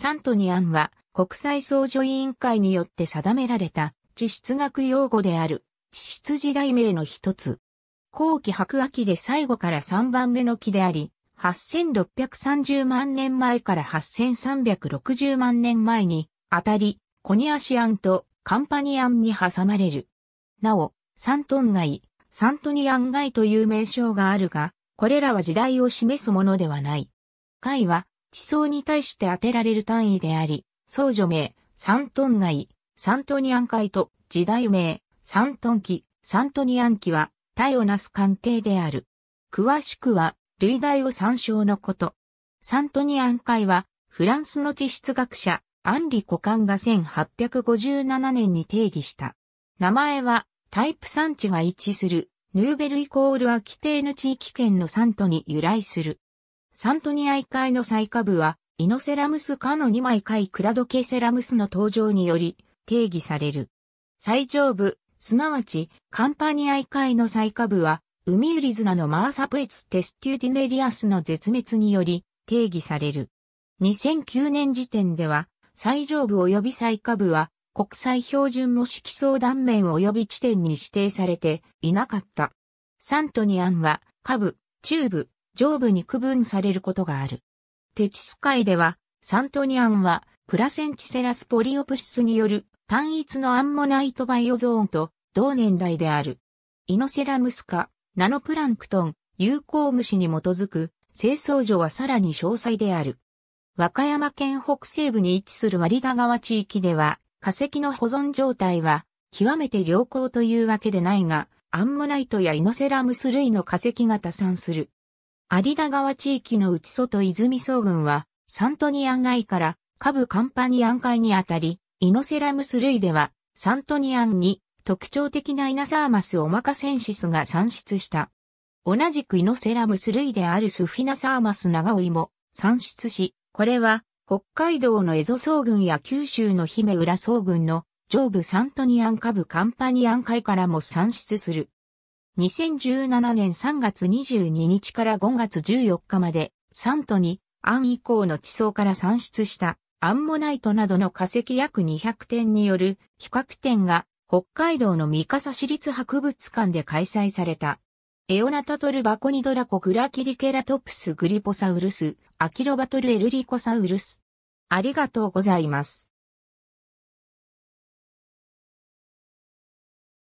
サントニアンは国際相助委員会によって定められた地質学用語である地質時代名の一つ。後期白亜紀で最後から3番目の木であり、8630万年前から8360万年前にあたり、コニアシアンとカンパニアンに挟まれる。なお、サントン街、サントニアン街という名称があるが、これらは時代を示すものではない。街は地層に対して当てられる単位であり、僧除名、三トン内、サントニアン会と時代名、サントン期、サントニアン期は、体をなす関係である。詳しくは、類題を参照のこと。サントニアン会は、フランスの地質学者、アンリ・コカンが1857年に定義した。名前は、タイプ産地が一致する、ヌーベルイコールアキテーヌ地域圏のサントに由来する。サントニアイ会の最下部は、イノセラムスかの2枚回クラドケセラムスの登場により定義される。最上部、すなわち、カンパニアイ会の最下部は、ウミウリズナのマーサプエツ・テステューディネリアスの絶滅により定義される。2009年時点では、最上部及び最下部は、国際標準模式相断面及び地点に指定されていなかった。サントニアンは、下部、中部、上部に区分されることがある。テチス界では、サントニアンは、プラセンチセラスポリオプシスによる単一のアンモナイトバイオゾーンと同年代である。イノセラムス科、ナノプランクトン、有効虫に基づく清掃所はさらに詳細である。和歌山県北西部に位置する割田川地域では、化石の保存状態は極めて良好というわけでないが、アンモナイトやイノセラムス類の化石が多産する。有田川地域の内外泉総群は、サントニアン街から、下部カンパニアン海にあたり、イノセラムス類では、サントニアンに特徴的なイナサーマスオマカセンシスが産出した。同じくイノセラムス類であるスフィナサーマス長老も産出し、これは北海道のエゾ総群や九州の姫浦総群の上部サントニアン下部カンパニアン海からも産出する。2017年3月22日から5月14日まで、サントに、ン以降の地層から産出したアンモナイトなどの化石約200点による企画展が北海道の三笠市立博物館で開催された。エオナタトルバコニドラコグラキリケラトプスグリポサウルス、アキロバトルエルリコサウルス。ありがとうございます。